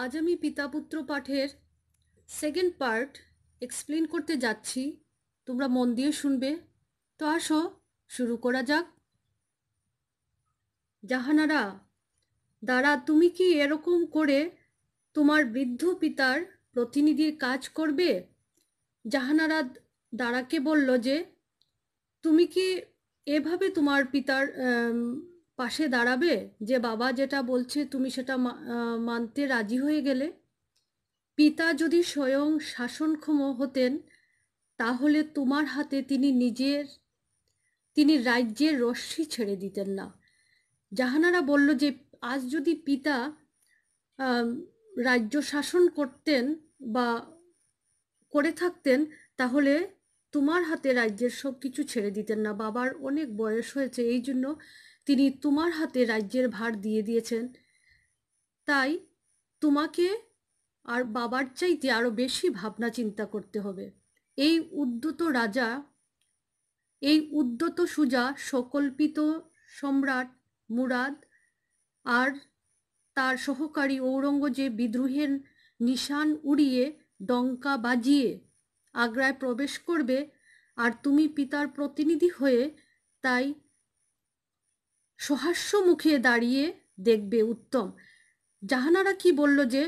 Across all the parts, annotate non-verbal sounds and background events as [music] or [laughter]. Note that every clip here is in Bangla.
আজ আমি পিতাপুত্র পাঠের সেকেন্ড পার্ট এক্সপ্লেন করতে যাচ্ছি তোমরা মন দিয়ে শুনবে তো আসো শুরু করা যাক জাহানারা দাঁড়া তুমি কি এরকম করে তোমার বৃদ্ধ পিতার প্রতিনিধির কাজ করবে জাহানারা দাঁড়াকে বলল যে তুমি কি এভাবে তোমার পিতার পাশে দাঁড়াবে যে বাবা যেটা বলছে তুমি সেটা মানতে রাজি হয়ে গেলে পিতা যদি স্বয়ং শাসনক্ষম হতেন তাহলে তোমার হাতে তিনি নিজের তিনি রাজ্যের রশ্মি ছেড়ে দিতেন না জাহানারা বলল যে আজ যদি পিতা রাজ্য শাসন করতেন বা করে থাকতেন তাহলে তোমার হাতে রাজ্যের সব কিছু ছেড়ে দিতেন না বাবার অনেক বয়স হয়েছে এই জন্য তিনি তোমার হাতে রাজ্যের ভার দিয়ে দিয়েছেন তাই তোমাকে আর বাবার চাইতে আরও বেশি ভাবনা চিন্তা করতে হবে এই উদ্যত রাজা এই উদ্যত সুজা সকল্পিত সম্রাট মুরাদ আর তার সহকারী ঔরঙ্গজেব বিদ্রোহের নিশান উড়িয়ে ডঙ্কা বাজিয়ে আগ্রায় প্রবেশ করবে আর তুমি পিতার প্রতিনিধি হয়ে তাই সহাস্য মুখে দাঁড়িয়ে দেখবে উত্তম জাহানারা কি বলল যে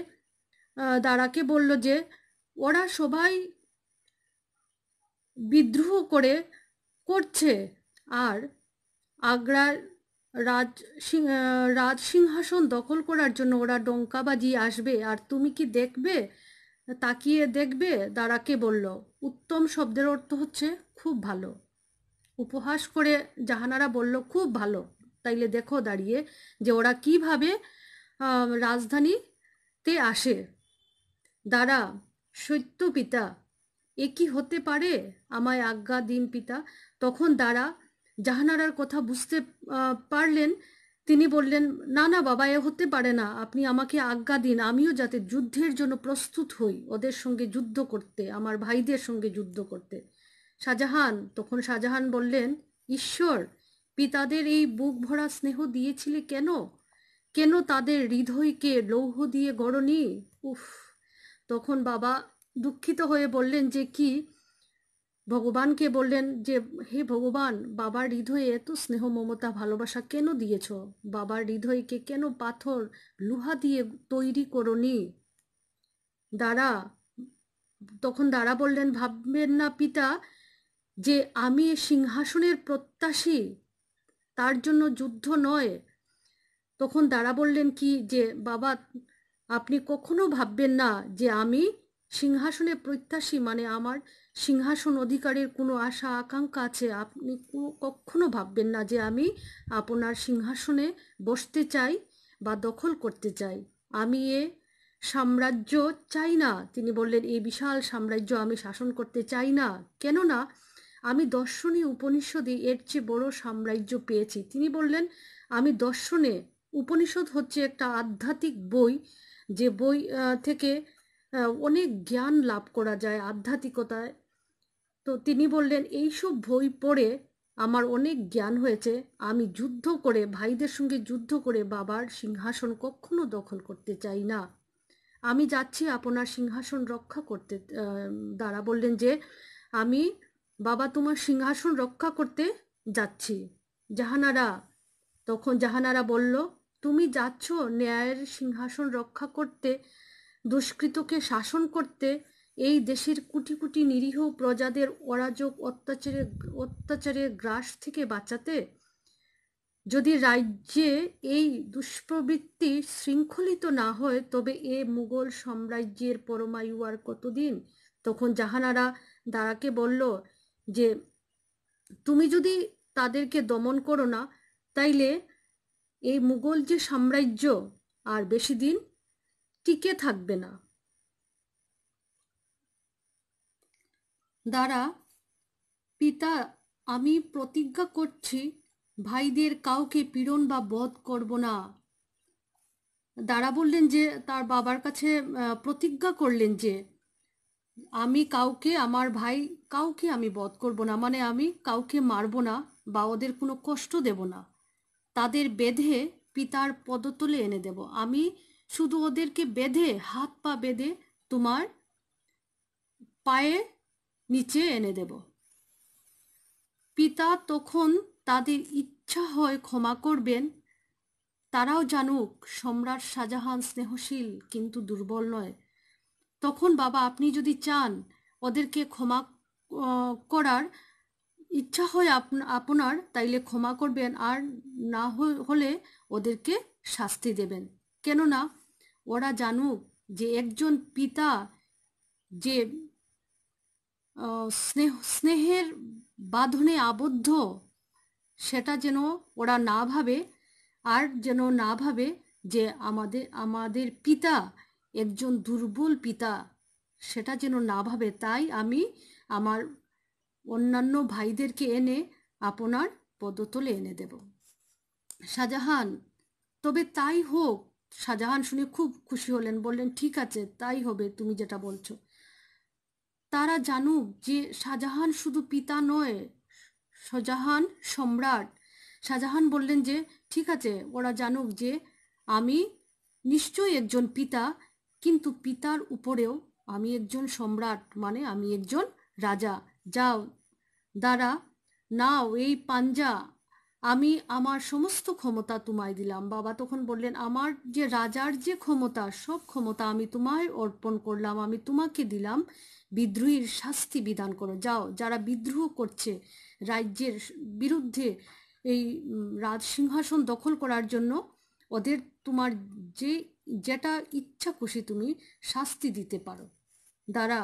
দাঁড়াকে বলল যে ওরা সবাই বিদ্রোহ করে করছে আর আগ্রার রাজ রাজ সিংহাসন দখল করার জন্য ওরা ডঙ্কাবাজি আসবে আর তুমি কি দেখবে তাকিয়ে দেখবে দাঁড়াকে বলল উত্তম শব্দের অর্থ হচ্ছে খুব ভালো উপহাস করে জাহানারা বলল খুব ভালো তাইলে দেখো দাঁড়িয়ে যে ওরা কিভাবে রাজধানীতে আসে দ্বারা সত্য পিতা এ কি হতে পারে আমায় আজ্ঞা দিন পিতা তখন দ্বারা জাহানারার কথা বুঝতে পারলেন তিনি বললেন না না বাবা এ হতে পারে না আপনি আমাকে আজ্ঞা দিন আমিও যাতে যুদ্ধের জন্য প্রস্তুত হই ওদের সঙ্গে যুদ্ধ করতে আমার ভাইদের সঙ্গে যুদ্ধ করতে শাহজাহান তখন শাহজাহান বললেন ঈশ্বর পিতাদের এই বুক ভরা স্নেহ দিয়েছিলে কেন কেন তাদের হৃদয়কে লৌহ দিয়ে গড়নি উফ তখন বাবা দুঃখিত হয়ে বললেন যে কি ভগবানকে বললেন যে হে ভগবান বাবার হৃদয়ে এত স্নেহ মমতা ভালোবাসা কেন দিয়েছ বাবার হৃদয়কে কেন পাথর লোহা দিয়ে তৈরি করনি দ্বারা তখন দ্বারা বললেন ভাববেন না পিতা যে আমি সিংহাসনের প্রত্যাশী তার জন্য যুদ্ধ নয় তখন দাঁড়া বললেন কি যে বাবা আপনি কখনো ভাববেন না যে আমি সিংহাসনে প্রত্যাশী মানে আমার সিংহাসন অধিকারের কোনো আশা আকাঙ্ক্ষা আছে আপনি কখনো ভাববেন না যে আমি আপনার সিংহাসনে বসতে চাই বা দখল করতে চাই আমি এ সাম্রাজ্য চাই না তিনি বললেন এই বিশাল সাম্রাজ্য আমি শাসন করতে চাই না কেননা আমি দর্শনে উপনিষদে এর চেয়ে বড় সাম্রাজ্য পেয়েছি তিনি বললেন আমি দর্শনে উপনিষদ হচ্ছে একটা আধ্যাত্মিক বই যে বই থেকে অনেক জ্ঞান লাভ করা যায় আধ্যাত্মিকতায় তো তিনি বললেন এইসব বই পড়ে আমার অনেক জ্ঞান হয়েছে আমি যুদ্ধ করে ভাইদের সঙ্গে যুদ্ধ করে বাবার সিংহাসন কখনো দখল করতে চাই না আমি যাচ্ছি আপনার সিংহাসন রক্ষা করতে দ্বারা বললেন যে আমি বাবা তোমার সিংহাসন রক্ষা করতে যাচ্ছি জাহানারা তখন জাহানারা বলল তুমি যাচ্ছ ন্যায়ের সিংহাসন রক্ষা করতে দুষ্কৃতকে শাসন করতে এই দেশের কুটি কুটি নিরীহ প্রজাদের অরাজক অত্যাচারে অত্যাচারের গ্রাস থেকে বাঁচাতে যদি রাজ্যে এই দুষ্প্রবৃত্তি শৃঙ্খলিত না হয় তবে এ মুঘল সাম্রাজ্যের পরমায়ু আর কতদিন তখন জাহানারা দাঁড়াকে বলল যে তুমি যদি তাদেরকে দমন করো না তাইলে এই মুঘল যে সাম্রাজ্য আর বেশি দিন টিকে থাকবে না দ্বারা পিতা আমি প্রতিজ্ঞা করছি ভাইদের কাউকে পীড়ন বা বধ করব না দ্বারা বললেন যে তার বাবার কাছে প্রতিজ্ঞা করলেন যে আমি কাউকে আমার ভাই কাউকে আমি বধ করব না মানে আমি কাউকে মারব না বা ওদের কোনো কষ্ট দেব না তাদের বেঁধে পিতার পদতলে এনে দেব আমি শুধু ওদেরকে বেঁধে হাত পা বেঁধে তোমার পায়ে নিচে এনে দেব পিতা তখন তাদের ইচ্ছা হয় ক্ষমা করবেন তারাও জানুক সম্রাট শাহজাহান স্নেহশীল কিন্তু দুর্বল নয় তখন বাবা আপনি যদি চান ওদেরকে ক্ষমা করার ইচ্ছা হয় আপনার তাইলে ক্ষমা করবেন আর না হলে ওদেরকে শাস্তি দেবেন কেননা ওরা জানুক যে একজন পিতা যে স্নেহ স্নেহের বাঁধনে আবদ্ধ সেটা যেন ওরা না ভাবে আর যেন না ভাবে যে আমাদের আমাদের পিতা একজন দুর্বল পিতা সেটা যেন না ভাবে তাই আমি আমার অন্যান্য ভাইদেরকে এনে আপনার পদতলে এনে দেব শাহজাহান তবে তাই হোক শাহজাহান শুনে খুব খুশি হলেন বললেন ঠিক আছে তাই হবে তুমি যেটা বলছো তারা জানুক যে শাহজাহান শুধু পিতা নয় শাহজাহান সম্রাট শাহজাহান বললেন যে ঠিক আছে ওরা জানুক যে আমি নিশ্চয়ই একজন পিতা কিন্তু পিতার উপরেও আমি একজন সম্রাট মানে আমি একজন রাজা যাও দ্বারা নাও এই পাঞ্জা আমি আমার সমস্ত ক্ষমতা তোমায় দিলাম বাবা তখন বললেন আমার যে রাজার যে ক্ষমতা সব ক্ষমতা আমি তোমায় অর্পণ করলাম আমি তোমাকে দিলাম বিদ্রোহীর শাস্তি বিধান করো যাও যারা বিদ্রোহ করছে রাজ্যের বিরুদ্ধে এই রাজ সিংহাসন দখল করার জন্য ওদের তোমার যে যেটা ইচ্ছা খুশি তুমি শাস্তি দিতে পারো দ্বারা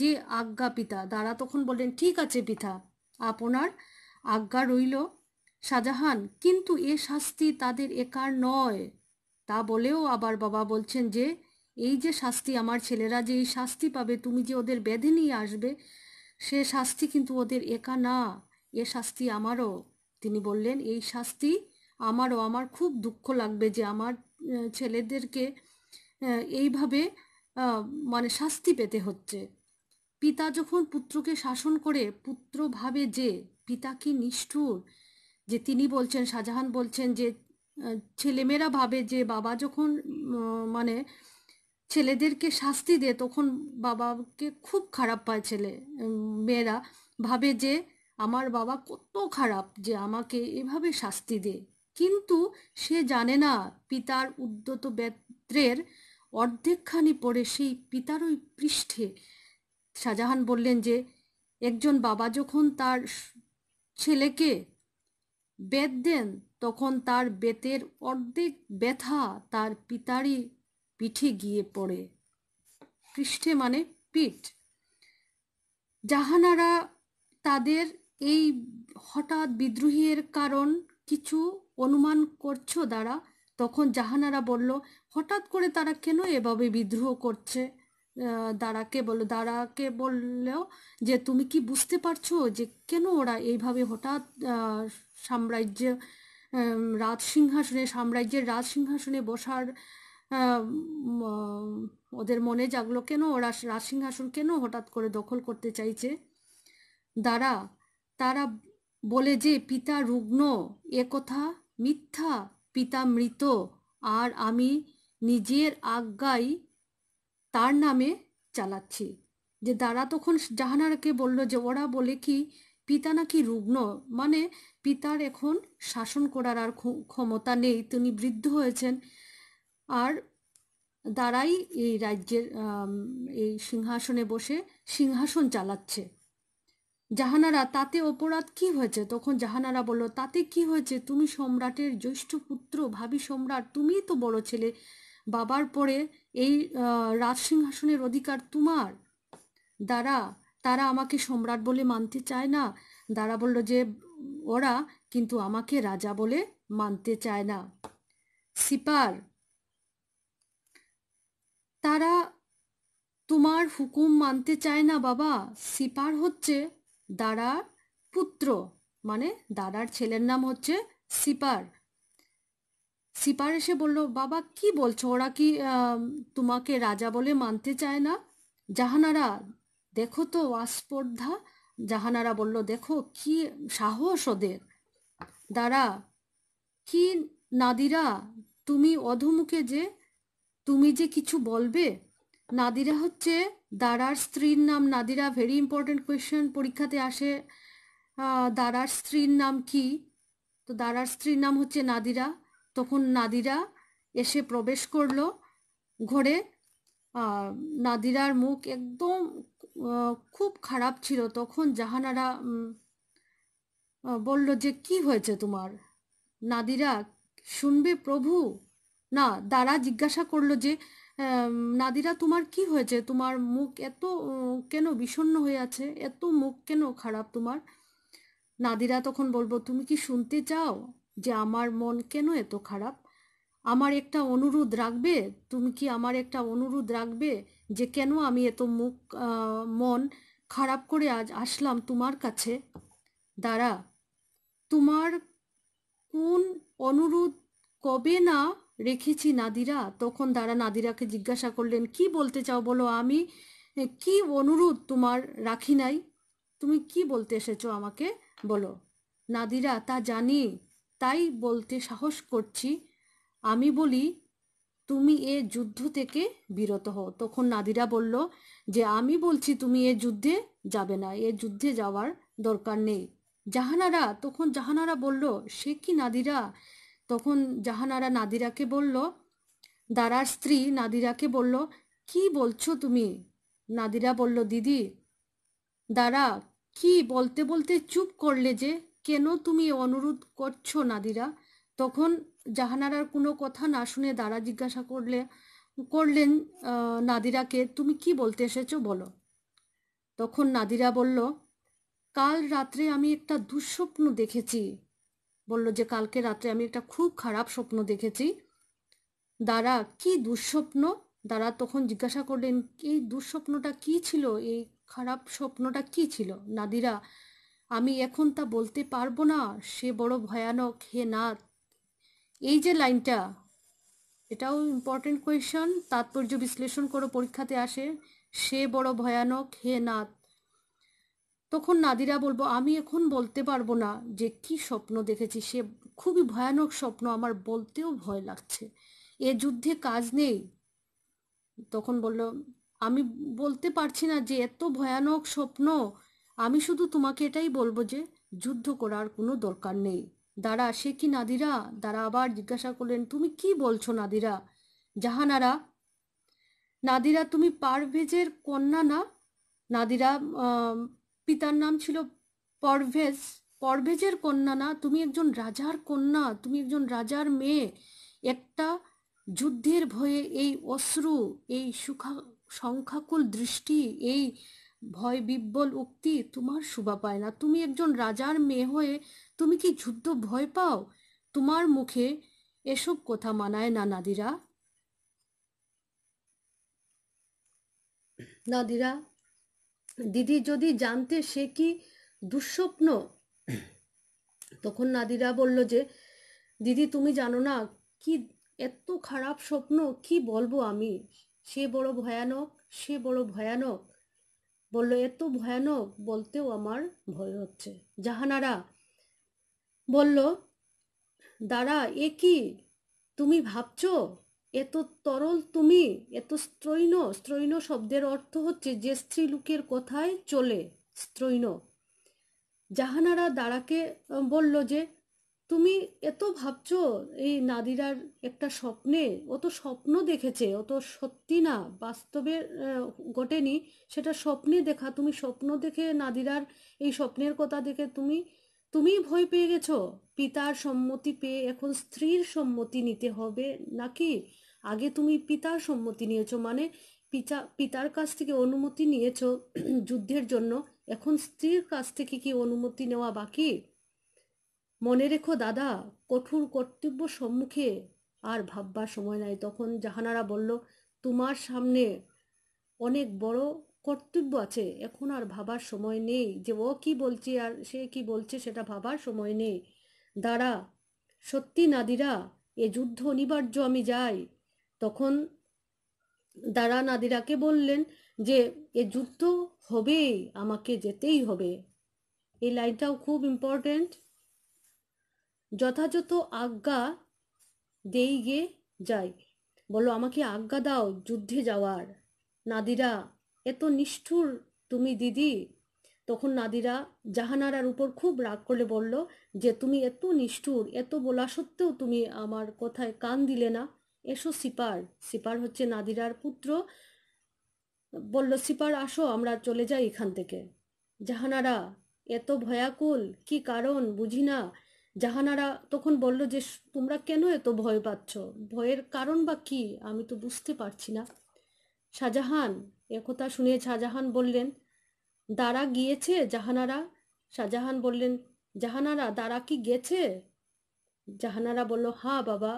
যে আজ্ঞা পিতা দাঁড়া তখন বললেন ঠিক আছে পিতা আপনার আজ্ঞা রইল শাহজাহান কিন্তু এ শাস্তি তাদের একার নয় তা বলেও আবার বাবা বলছেন যে এই যে শাস্তি আমার ছেলেরা যে এই শাস্তি পাবে তুমি যে ওদের বেঁধে নিয়ে আসবে সে শাস্তি কিন্তু ওদের একা না এ শাস্তি আমারও তিনি বললেন এই শাস্তি আমারও আমার খুব দুঃখ লাগবে যে আমার ছেলেদেরকে এইভাবে মানে শাস্তি পেতে হচ্ছে পিতা যখন পুত্রকে শাসন করে পুত্র ভাবে যে পিতা কি নিষ্ঠুর যে তিনি বলছেন শাহজাহান বলছেন যে ছেলেমেয়েরা ভাবে যে বাবা যখন মানে ছেলেদেরকে শাস্তি দেয় তখন বাবাকে খুব খারাপ পায় ছেলে মেয়েরা ভাবে যে আমার বাবা কত খারাপ যে আমাকে এভাবে শাস্তি দেয় কিন্তু সে জানে না পিতার উদ্যত ব্যত্রের অর্ধেকখানি পড়ে সেই পিতারই পৃষ্ঠে শাহজাহান বললেন যে একজন বাবা যখন তার ছেলেকে বেত দেন তখন তার বেতের অর্ধেক ব্যথা তার পিতারই পিঠে গিয়ে পড়ে পৃষ্ঠে মানে পিঠ জাহানারা তাদের এই হঠাৎ বিদ্রোহের কারণ কিছু অনুমান করছো দ্বারা তখন জাহানারা বলল হঠাৎ করে তারা কেন এভাবে বিদ্রোহ করছে দাঁড়াকে বল দাঁড়াকে বললেও যে তুমি কি বুঝতে পারছো যে কেন ওরা এইভাবে হঠাৎ সাম্রাজ্য রাজ সিংহাসনে সাম্রাজ্যের রাজ সিংহাসনে বসার ওদের মনে জাগলো কেন ওরা রাজ সিংহাসন কেন হঠাৎ করে দখল করতে চাইছে দ্বারা তারা বলে যে পিতা রুগ্ন এ কথা মিথ্যা পিতা মৃত আর আমি নিজের আজ্ঞায় তার নামে চালাচ্ছি যে দারা তখন জাহানারাকে বলল যে ওরা বলে কি পিতা নাকি রুগ্ন মানে পিতার এখন শাসন করার আর ক্ষমতা নেই তিনি বৃদ্ধ হয়েছেন আর দাঁড়াই এই রাজ্যের এই সিংহাসনে বসে সিংহাসন চালাচ্ছে জাহানারা তাতে অপরাধ কি হয়েছে তখন জাহানারা বলল তাতে কি হয়েছে তুমি সম্রাটের জ্যৈষ্ঠ পুত্র ভাবি সম্রাট তুমিই তো বড় ছেলে বাবার পরে এই রাজসিংহাসনের অধিকার তোমার দ্বারা তারা আমাকে সম্রাট বলে মানতে চায় না দ্বারা বলল যে ওরা কিন্তু আমাকে রাজা বলে মানতে চায় না সিপার তারা তোমার হুকুম মানতে চায় না বাবা সিপার হচ্ছে দাঁড়ার পুত্র মানে দাদার ছেলের নাম হচ্ছে সিপার সিপার এসে বলল বাবা কি বলছো ওরা কি তোমাকে রাজা বলে মানতে চায় না জাহানারা দেখো তো আস্পর্ধা জাহানারা বলল দেখো কি সাহস ওদের দ্বারা কি নাদিরা তুমি অধমুখে যে তুমি যে কিছু বলবে নাদিরা হচ্ছে দারার স্ত্রীর নাম নাদিরা ভেরি ইম্পর্টেন্ট কোয়েশ্চেন পরীক্ষাতে আসে দারার স্ত্রীর নাম কি তো দারার স্ত্রীর নাম হচ্ছে নাদিরা তখন নাদিরা এসে প্রবেশ করল ঘরে নাদিরার মুখ একদম খুব খারাপ ছিল তখন জাহানারা বলল যে কি হয়েছে তোমার নাদিরা শুনবে প্রভু না দারা জিজ্ঞাসা করলো যে নাদিরা তোমার কি হয়েছে তোমার মুখ এত কেন বিষণ্ন হয়ে আছে এত মুখ কেন খারাপ তোমার নাদিরা তখন বলবো তুমি কি শুনতে চাও যে আমার মন কেন এত খারাপ আমার একটা অনুরোধ রাখবে তুমি কি আমার একটা অনুরোধ রাখবে যে কেন আমি এত মুখ মন খারাপ করে আজ আসলাম তোমার কাছে দাঁড়া তোমার কোন অনুরোধ কবে না রেখেছি নাদিরা তখন দাঁড়া নাদিরাকে জিজ্ঞাসা করলেন কি বলতে চাও বলো আমি কি অনুরোধ তোমার রাখি নাই তুমি কি বলতে এসেছো আমাকে বলো নাদিরা তা জানি তাই বলতে সাহস করছি আমি বলি তুমি এ যুদ্ধ থেকে বিরত হও তখন নাদিরা বলল যে আমি বলছি তুমি এ যুদ্ধে যাবে না এ যুদ্ধে যাওয়ার দরকার নেই জাহানারা তখন জাহানারা বলল সে কি নাদিরা তখন জাহানারা নাদিরাকে বলল দারার স্ত্রী নাদিরাকে বলল কি বলছো তুমি নাদিরা বলল দিদি দারা কি বলতে বলতে চুপ করলে যে কেন তুমি অনুরোধ করছো নাদিরা তখন জাহানারার কোনো কথা না শুনে দাঁড়া জিজ্ঞাসা করলে করলেন নাদিরাকে তুমি কি বলতে এসেছো বলো তখন নাদিরা বলল কাল রাত্রে আমি একটা দুঃস্বপ্ন দেখেছি বলল যে কালকে রাত্রে আমি একটা খুব খারাপ স্বপ্ন দেখেছি দাঁড়া কি দুঃস্বপ্ন দাঁড়া তখন জিজ্ঞাসা করলেন এই দুঃস্বপ্নটা কি ছিল এই খারাপ স্বপ্নটা কি ছিল নাদিরা আমি এখন তা বলতে পারবো না সে বড় ভয়ানক হে নাথ এই যে লাইনটা এটাও ইম্পর্টেন্ট কোয়েশন তাৎপর্য বিশ্লেষণ করে পরীক্ষাতে আসে সে বড় ভয়ানক হে নাথ তখন নাদিরা বলবো আমি এখন বলতে পারবো না যে কি স্বপ্ন দেখেছি সে খুবই ভয়ানক স্বপ্ন আমার বলতেও ভয় লাগছে এ যুদ্ধে কাজ নেই তখন বলল আমি বলতে পারছি না যে এত ভয়ানক স্বপ্ন আমি শুধু তোমাকে এটাই বলবো যে যুদ্ধ করার কোনো দরকার নেই দাঁড়া সে কি নাদিরা দাঁড়া আবার জিজ্ঞাসা করলেন তুমি কি বলছো নাদিরা জাহানারা নাদিরা তুমি পারভেজের কন্যা না নাদিরা পিতার নাম ছিল পরভেজ পরভেজের কন্যা না তুমি একজন রাজার কন্যা তুমি একজন রাজার মেয়ে একটা যুদ্ধের ভয়ে এই অশ্রু এই সুখা সংখ্যাকুল দৃষ্টি এই ভয় বিব্বল উক্তি তোমার শুভা পায় না তুমি একজন রাজার মেয়ে হয়ে তুমি কি যুদ্ধ ভয় পাও তোমার মুখে এসব কথা মানায় না নাদিরা নাদিরা দিদি যদি জানতে সে কি দুঃস্বপ্ন তখন নাদিরা বলল যে দিদি তুমি জানো না কি এত খারাপ স্বপ্ন কি বলবো আমি সে বড় ভয়ানক সে বড় ভয়ানক বললো এত ভয়ানক বলতেও আমার ভয় হচ্ছে জাহানারা বলল দাঁড়া এ কি তুমি ভাবছ এত তরল তুমি এত স্ত্রৈন স্ত্রৈন শব্দের অর্থ হচ্ছে যে স্ত্রী লোকের কথায় চলে স্ত্রৈন জাহানারা দাঁড়াকে বলল যে তুমি এত ভাবছো এই নাদিরার একটা স্বপ্নে ও তো স্বপ্ন দেখেছে ও তো সত্যি না বাস্তবে ঘটেনি সেটা স্বপ্নে দেখা তুমি স্বপ্ন দেখে নাদিরার এই স্বপ্নের কথা দেখে তুমি তুমি ভয় পেয়ে গেছো পিতার সম্মতি পেয়ে এখন স্ত্রীর সম্মতি নিতে হবে নাকি আগে তুমি পিতার সম্মতি নিয়েছো মানে পিতা পিতার কাছ থেকে অনুমতি নিয়েছো [clears throat] যুদ্ধের জন্য এখন স্ত্রীর কাছ থেকে কি অনুমতি নেওয়া বাকি মনে রেখো দাদা কঠোর কর্তব্য সম্মুখে আর ভাববার সময় নাই তখন জাহানারা বলল তোমার সামনে অনেক বড় কর্তব্য আছে এখন আর ভাবার সময় নেই যে ও কি বলছে আর সে কি বলছে সেটা ভাবার সময় নেই দাঁড়া সত্যি নাদিরা এ যুদ্ধ অনিবার্য আমি যাই তখন দাঁড়া নাদিরাকে বললেন যে এ যুদ্ধ হবেই আমাকে যেতেই হবে এই লাইনটাও খুব ইম্পর্ট্যান্ট যথাযথ আজ্ঞা দেই গে যাই বলো আমাকে আজ্ঞা দাও যুদ্ধে যাওয়ার নাদিরা এত নিষ্ঠুর তুমি দিদি তখন নাদিরা জাহানারার উপর খুব রাগ করে বলল যে তুমি এত নিষ্ঠুর এত বলা সত্ত্বেও তুমি আমার কথায় কান দিলে না এসো সিপার সিপার হচ্ছে নাদিরার পুত্র বলল সিপার আসো আমরা চলে যাই এখান থেকে জাহানারা এত ভয়াকুল কি কারণ বুঝি না জাহানারা তখন বলল যে তোমরা কেন এত ভয় পাচ্ছ ভয়ের কারণ বা কি আমি তো বুঝতে পারছি না শাহজাহান একথা শুনে শাহজাহান বললেন দাঁড়া গিয়েছে জাহানারা শাহজাহান বললেন জাহানারা দাঁড়া কি গেছে জাহানারা বলল হা বাবা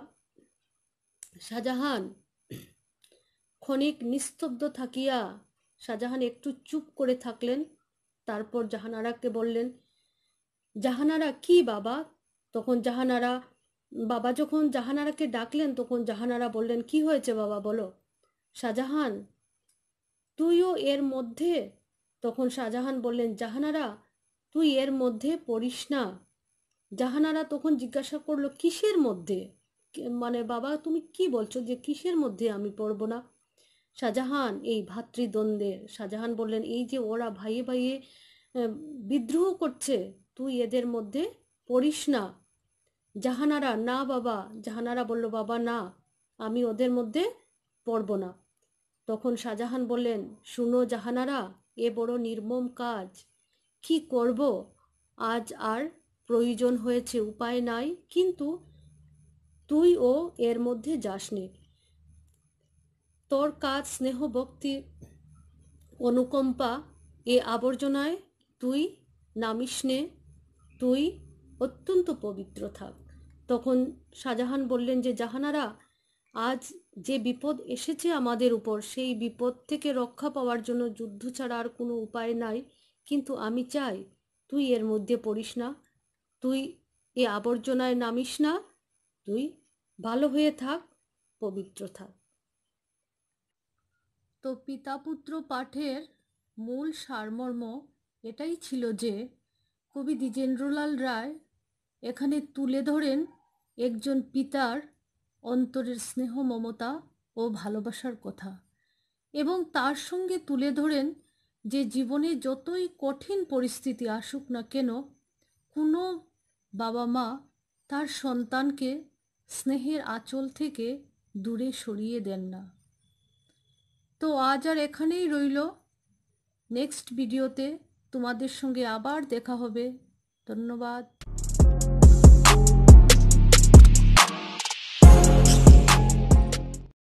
শাহজাহান ক্ষণিক নিস্তব্ধ থাকিয়া শাহজাহান একটু চুপ করে থাকলেন তারপর জাহানারাকে বললেন জাহানারা কি বাবা তখন জাহানারা বাবা যখন জাহানারাকে ডাকলেন তখন জাহানারা বললেন কি হয়েছে বাবা বলো শাহজাহান তুইও এর মধ্যে তখন শাহজাহান বললেন জাহানারা তুই এর মধ্যে পড়িস না জাহানারা তখন জিজ্ঞাসা করলো কিসের মধ্যে মানে বাবা তুমি কি বলছো যে কিসের মধ্যে আমি পড়ব না শাহজাহান এই ভাতৃদ্বন্দ্বের শাহজাহান বললেন এই যে ওরা ভাইয়ে ভাইয়ে বিদ্রোহ করছে তুই এদের মধ্যে পড়িস না জাহানারা না বাবা জাহানারা বলল বাবা না আমি ওদের মধ্যে পড়ব না তখন শাহজাহান বললেন শুনো জাহানারা এ বড় নির্মম কাজ কি করব আজ আর প্রয়োজন হয়েছে উপায় নাই কিন্তু তুই ও এর মধ্যে যাসনি তোর কাজ স্নেহ ভক্তি অনুকম্পা এ আবর্জনায় তুই নামিস নে তুই অত্যন্ত পবিত্র থাক তখন শাহজাহান বললেন যে জাহানারা আজ যে বিপদ এসেছে আমাদের উপর সেই বিপদ থেকে রক্ষা পাওয়ার জন্য যুদ্ধ ছাড়া আর কোনো উপায় নাই কিন্তু আমি চাই তুই এর মধ্যে পড়িস না তুই এ আবর্জনায় নামিস না তুই ভালো হয়ে থাক পবিত্র থাক তো পিতাপুত্র পাঠের মূল সারমর্ম এটাই ছিল যে কবি দ্বিজেন্দ্রলাল রায় এখানে তুলে ধরেন একজন পিতার অন্তরের স্নেহ মমতা ও ভালোবাসার কথা এবং তার সঙ্গে তুলে ধরেন যে জীবনে যতই কঠিন পরিস্থিতি আসুক না কেন কোনো বাবা মা তার সন্তানকে স্নেহের আঁচল থেকে দূরে সরিয়ে দেন না তো আজ আর এখানেই রইল নেক্সট ভিডিওতে তোমাদের সঙ্গে আবার দেখা হবে ধন্যবাদ